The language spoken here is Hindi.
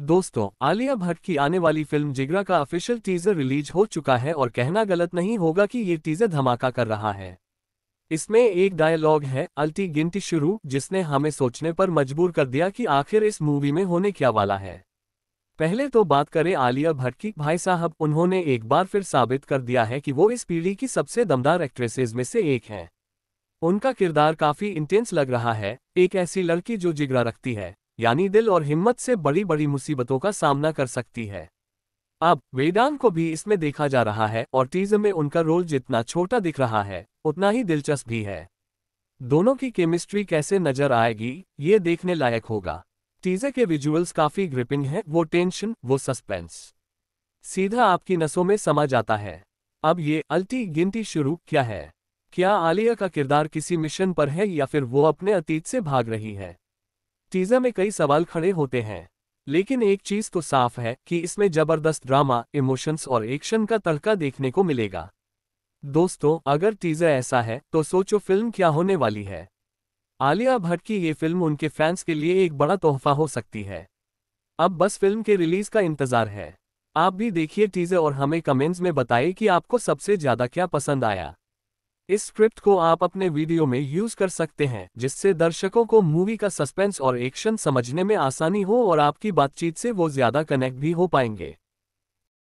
दोस्तों आलिया भट्ट की आने वाली फिल्म जिगरा का ऑफिशियल टीजर रिलीज हो चुका है और कहना गलत नहीं होगा कि ये टीजर धमाका कर रहा है इसमें एक डायलॉग है अल्टी गिनती शुरू जिसने हमें सोचने पर मजबूर कर दिया कि आखिर इस मूवी में होने क्या वाला है पहले तो बात करें आलिया भट्ट की भाई साहब उन्होंने एक बार फिर साबित कर दिया है कि वो इस पीढ़ी की सबसे दमदार एक्ट्रेसेज में से एक हैं उनका किरदार काफी इंटेंस लग रहा है एक ऐसी लड़की जो जिगरा रखती है यानी दिल और हिम्मत से बड़ी बड़ी मुसीबतों का सामना कर सकती है अब वेदांग को भी इसमें देखा जा रहा है और टीजम में उनका रोल जितना छोटा दिख रहा है उतना ही दिलचस्प भी है दोनों की केमिस्ट्री कैसे नजर आएगी ये देखने लायक होगा टीजर के विजुअल्स काफी ग्रिपिंग हैं वो टेंशन वो सस्पेंस सीधा आपकी नसों में समा जाता है अब ये अल्टी गिनती शुरू क्या है क्या आलिया का किरदार किसी मिशन पर है या फिर वो अपने अतीत से भाग रही है तीजा में कई सवाल खड़े होते हैं लेकिन एक चीज तो साफ है कि इसमें जबरदस्त ड्रामा इमोशंस और एक्शन का तड़का देखने को मिलेगा दोस्तों अगर टीजर ऐसा है तो सोचो फिल्म क्या होने वाली है आलिया भट्ट की ये फिल्म उनके फैंस के लिए एक बड़ा तोहफा हो सकती है अब बस फिल्म के रिलीज का इंतजार है आप भी देखिए टीजर और हमें कमेंट्स में बताइए कि आपको सबसे ज्यादा क्या पसंद आया इस स्क्रिप्ट को आप अपने वीडियो में यूज कर सकते हैं जिससे दर्शकों को मूवी का सस्पेंस और एक्शन समझने में आसानी हो और आपकी बातचीत से वो ज्यादा कनेक्ट भी हो पाएंगे